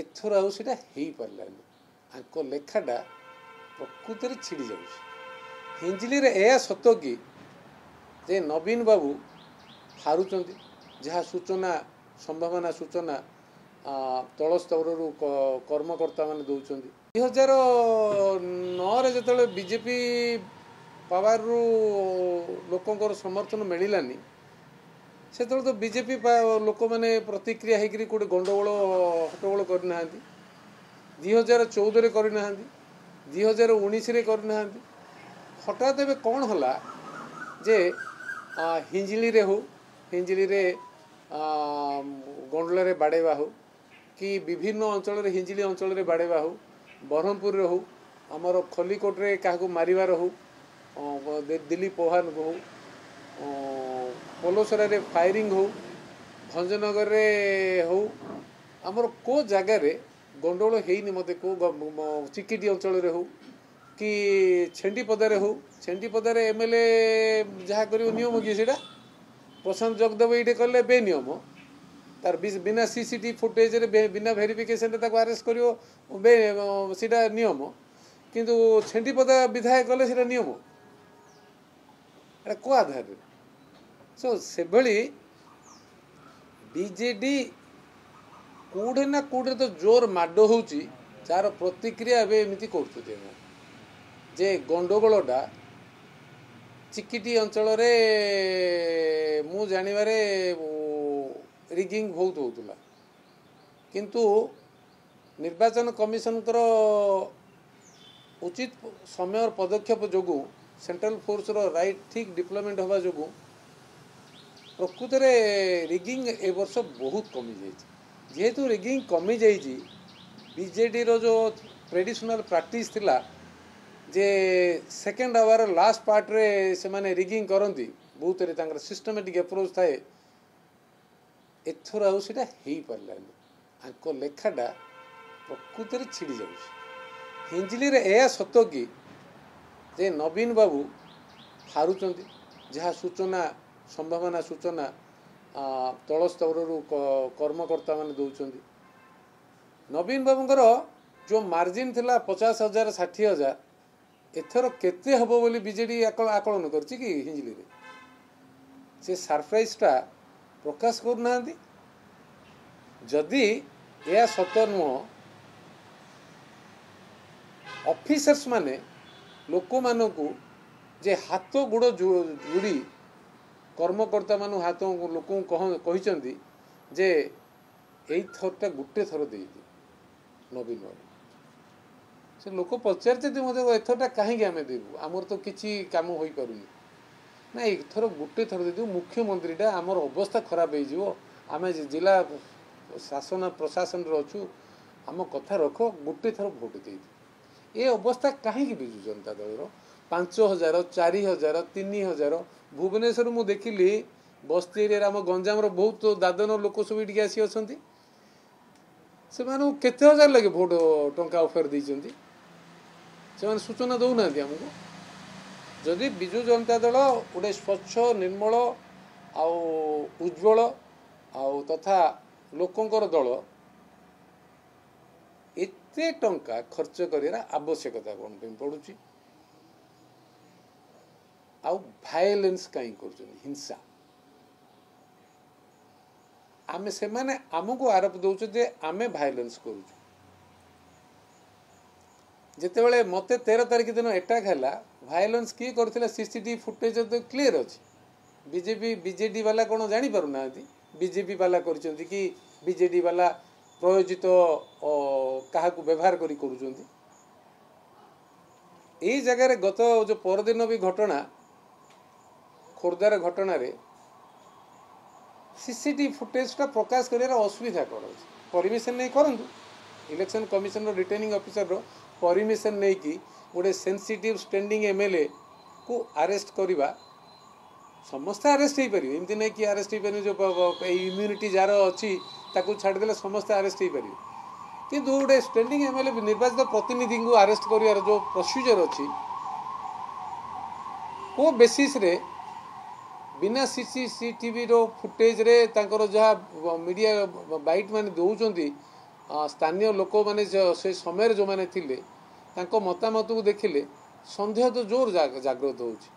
ଏଥର ଆଉ ସେଇଟା ହେଇପାରିଲାନି ଆଙ୍କ ଲେଖାଟା ପ୍ରକୃତରେ ଛିଡ଼ି ଯାଉଛି ହିଞ୍ଜିଲିରେ ଏହା ସତ କି ଯେ ନବୀନ ବାବୁ ହାରୁଛନ୍ତି ଯାହା ସୂଚନା ସମ୍ଭାବନା ସୂଚନା ତଳସ୍ତରରୁ କର୍ମକର୍ତ୍ତାମାନେ ଦେଉଛନ୍ତି ଦୁଇ ହଜାର ନଅରେ ଯେତେବେଳେ ବିଜେପି ପାୱାରରୁ ଲୋକଙ୍କର ସମର୍ଥନ ମିଳିଲାନି ସେତେବେଳେ ତ ବିଜେପି ଲୋକମାନେ ପ୍ରତିକ୍ରିୟା ହେଇକିରି କେଉଁଠି ଗଣ୍ଡଗୋଳ ହଟ୍ଟଗୋଳ କରିନାହାନ୍ତି ଦୁଇ ହଜାର ଚଉଦରେ କରିନାହାନ୍ତି ଦୁଇ ହଜାର ଉଣେଇଶରେ କରିନାହାନ୍ତି ହଠାତ୍ ଏବେ କ'ଣ ହେଲା ଯେ ହିଞ୍ଜିଳିରେ ହେଉ ହିଞ୍ଜିଳିରେ ଗଣ୍ଡଳରେ ବାଡ଼େଇବା ହେଉ କି ବିଭିନ୍ନ ଅଞ୍ଚଳରେ ହିଞ୍ଜିଳି ଅଞ୍ଚଳରେ ବାଡ଼େଇବା ହେଉ ବ୍ରହ୍ମପୁରରେ ହେଉ ଆମର ଖଲିକୋଟରେ କାହାକୁ ମାରିବାର ହେଉ ଦିଲ୍ଲୀ ପୋହାନକୁ ହେଉ ପୋଲସରାରେ ଫାୟାରିଂ ହଉ ଭଞ୍ଜନଗରରେ ହଉ ଆମର କେଉଁ ଜାଗାରେ ଗଣ୍ଡଗୋଳ ହେଇନି ମୋତେ କେଉଁ ଚିକିଟି ଅଞ୍ଚଳରେ ହଉ କି ଛେଣ୍ଡିପଦାରେ ହଉ ଛେଣ୍ଡିପଦାରେ ଏମ୍ ଏଲ୍ ଏ ଯାହା କରିବ ନିୟମ କି ସେଇଟା ପ୍ରଶାନ୍ତ ଜଗଦେବ ଏଇଠି କଲେ ବେନିୟମ ତାର ବିନା ସି ସି ଟି ଫୁଟେଜରେ ବିନା ଭେରିଫିକେସନରେ ତାକୁ ଆରେଷ୍ଟ କରିବ ସେଇଟା ନିୟମ କିନ୍ତୁ ଛେଣ୍ଡିପଦା ବିଧାୟକ କଲେ ସେଇଟା ନିୟମ ଏଇଟା କେଉଁ ଆଧାରରେ ସୋ ସେଭଳି ବିଜେଡ଼ି କେଉଁଠି ନା କେଉଁଠି ତ ଜୋର ମାଡ଼ ହେଉଛି ଯାହାର ପ୍ରତିକ୍ରିୟା ଏବେ ଏମିତି କରୁଛନ୍ତି ଆମେ ଯେ ଗଣ୍ଡଗୋଳଟା ଚିକିଟି ଅଞ୍ଚଳରେ ମୁଁ ଜାଣିବାରେ ରିଗିଂ ବହୁତ ହେଉଥିଲା କିନ୍ତୁ ନିର୍ବାଚନ କମିଶନଙ୍କର ଉଚିତ ସମୟର ପଦକ୍ଷେପ ଯୋଗୁଁ ସେଣ୍ଟ୍ରାଲ ଫୋର୍ସର ରାଇଟ୍ ଠିକ୍ ଡିପ୍ଲୟମେଣ୍ଟ ହେବା ଯୋଗୁଁ ପ୍ରକୃତରେ ରିଗିଂ ଏ ବର୍ଷ ବହୁତ କମିଯାଇଛି ଯେହେତୁ ରିଗିଂ କମିଯାଇଛି ବିଜେଡ଼ିର ଯେଉଁ ଟ୍ରେଡ଼ିସନାଲ୍ ପ୍ରାକ୍ଟିସ୍ ଥିଲା ଯେ ସେକେଣ୍ଡ ଆୱାର ଲାଷ୍ଟ ପାର୍ଟରେ ସେମାନେ ରିଗିଂ କରନ୍ତି ବହୁତରେ ତାଙ୍କର ସିଷ୍ଟମେଟିକ୍ ଆପ୍ରୋଚ୍ ଥାଏ ଏଥର ଆଉ ସେଇଟା ହେଇପାରିଲାନି ତାଙ୍କ ଲେଖାଟା ପ୍ରକୃତରେ ଛିଡ଼ି ଯାଉଛି ହିଞ୍ଜିଲିରେ ଏହା ସତ କି ଯେ ନବୀନ ବାବୁ ହାରୁଛନ୍ତି ଯାହା ସୂଚନା ସମ୍ଭାବନା ସୂଚନା ତଳ ସ୍ତରରୁ କର୍ମକର୍ତ୍ତାମାନେ ଦେଉଛନ୍ତି ନବୀନ ବାବୁଙ୍କର ଯେଉଁ ମାର୍ଜିନ୍ ଥିଲା ପଚାଶ ହଜାର ଷାଠିଏ ହଜାର ଏଥର କେତେ ହେବ ବୋଲି ବିଜେଡ଼ି ଆକଳନ କରିଛି କି ହିଞ୍ଜିଲିରେ ସେ ସରପ୍ରାଇଜ୍ଟା ପ୍ରକାଶ କରୁନାହାନ୍ତି ଯଦି ଏହା ସତ ନୁହଁ ଅଫିସର୍ସ ମାନେ ଲୋକମାନଙ୍କୁ ଯେ ହାତ ଗୋଡ଼ ଯୋଡ଼ି କର୍ମକର୍ତ୍ତାମାନଙ୍କୁ ହାତ ଲୋକଙ୍କୁ କହ କହିଛନ୍ତି ଯେ ଏଇ ଥରଟା ଗୋଟେ ଥର ଦେଇଦିଅ ନବୀନ ବାବୁ ସେ ଲୋକ ପଚାରିଛନ୍ତି ମୋତେ ଏଥରଟା କାହିଁକି ଆମେ ଦେବୁ ଆମର ତ କିଛି କାମ ହୋଇପାରୁନି ନା ଏଥର ଗୋଟେ ଥର ଦେଇଦେବୁ ମୁଖ୍ୟମନ୍ତ୍ରୀଟା ଆମର ଅବସ୍ଥା ଖରାପ ହେଇଯିବ ଆମେ ଜିଲ୍ଲା ଶାସନ ପ୍ରଶାସନରେ ଅଛୁ ଆମ କଥା ରଖ ଗୋଟେ ଥର ଭୋଟ୍ ଦେଇଦେବୁ ଏ ଅବସ୍ଥା କାହିଁକି ବିଜୁ ଜନତା ଦଳର ପାଞ୍ଚ ହଜାର ଚାରି ହଜାର ତିନି ହଜାର ଭୁବନେଶ୍ୱର ମୁଁ ଦେଖିଲି ବସ୍ତି ଏରିଆରେ ଆମ ଗଞ୍ଜାମର ବହୁତ ଦାଦନ ଲୋକ ସବୁ ଏଠିକି ଆସିଅଛନ୍ତି ସେମାନଙ୍କୁ କେତେ ହଜାର ଲାଗେ ଭୋଟ ଟଙ୍କା ଅଫର୍ ଦେଇଛନ୍ତି ସେମାନେ ସୂଚନା ଦେଉନାହାନ୍ତି ଆମକୁ ଯଦି ବିଜୁ ଜନତା ଦଳ ଗୋଟେ ସ୍ୱଚ୍ଛ ନିର୍ମଳ ଆଉ ଉଜ୍ଜଳ ଆଉ ତଥା ଲୋକଙ୍କର ଦଳ ଏତେ ଟଙ୍କା ଖର୍ଚ୍ଚ କରିବାର ଆବଶ୍ୟକତା କ'ଣ ପାଇଁ ପଡ଼ୁଛି ଆଉ ଭାୟୋଲେନ୍ସ କାହିଁ କରୁଛନ୍ତି ହିଂସା ଆମେ ସେମାନେ ଆମକୁ ଆରୋପ ଦେଉଛୁ ଯେ ଆମେ ଭାଏଲେନ୍ସ କରୁଛୁ ଯେତେବେଳେ ମୋତେ ତେର ତାରିଖ ଦିନ ଆଟାକ୍ ହେଲା ଭାଇଲେନ୍ସ କିଏ କରିଥିଲା ସିସିଟିଭି ଫୁଟେଜ୍ ତ କ୍ଲିଅର୍ ଅଛି ବିଜେପି ବିଜେଡ଼ି ବାଲା କ'ଣ ଜାଣିପାରୁନାହାନ୍ତି ବିଜେପି ବାଲା କରିଛନ୍ତି କି ବିଜେଡ଼ି ବାଲା ପ୍ରୟୋଜିତ କାହାକୁ ବ୍ୟବହାର କରି କରୁଛନ୍ତି ଏଇ ଜାଗାରେ ଗତ ଯେଉଁ ପରଦିନ ବି ଘଟଣା ଖୋର୍ଦ୍ଧାର ଘଟଣାରେ ସି ସି ଟିଭି ଫୁଟେଜ୍ଟା ପ୍ରକାଶ କରିବାର ଅସୁବିଧା କ'ଣ ଅଛି ପରମିସନ୍ ନେଇ କରନ୍ତୁ ଇଲେକ୍ସନ୍ କମିଶନର ରିଟର୍ଣ୍ଣିଂ ଅଫିସରର ପରମିସନ୍ ନେଇକି ଗୋଟେ ସେନ୍ସିଟିଭ୍ ଷ୍ଟାଣ୍ଡିଂ ଏମ୍ ଏଲ୍ ଏକୁ ଆରେଷ୍ଟ କରିବା ସମସ୍ତେ ଆରେଷ୍ଟ ହେଇପାରିବେ ଏମିତି ନାହିଁ କି ଆରେଷ୍ଟ ହେଇପାରିବେ ଯେଉଁ ଏଇ ଇମ୍ୟୁନିଟି ଯାହାର ଅଛି ତାକୁ ଛାଡ଼ିଦେଲେ ସମସ୍ତେ ଆରେଷ୍ଟ ହେଇପାରିବେ କିନ୍ତୁ ଗୋଟେ ଷ୍ଟାଣ୍ଡିଂ ଏମ୍ ଏଲ୍ ଏ ନିର୍ବାଚିତ ପ୍ରତିନିଧିଙ୍କୁ ଆରେଷ୍ଟ କରିବାର ଯେଉଁ ପ୍ରୋସିଜର୍ ଅଛି କେଉଁ ବେସିସ୍ରେ ବିନା ସି ସି ସି ଟିଭିର ଫୁଟେଜ୍ରେ ତାଙ୍କର ଯାହା ମିଡ଼ିଆ ବାଇଟ୍ ମାନେ ଦେଉଛନ୍ତି ସ୍ଥାନୀୟ ଲୋକମାନେ ସେ ସମୟରେ ଯେଉଁମାନେ ଥିଲେ ତାଙ୍କ ମତାମତକୁ ଦେଖିଲେ ସନ୍ଦେହ ତ ଜୋର ଜାଗ୍ରତ ହେଉଛି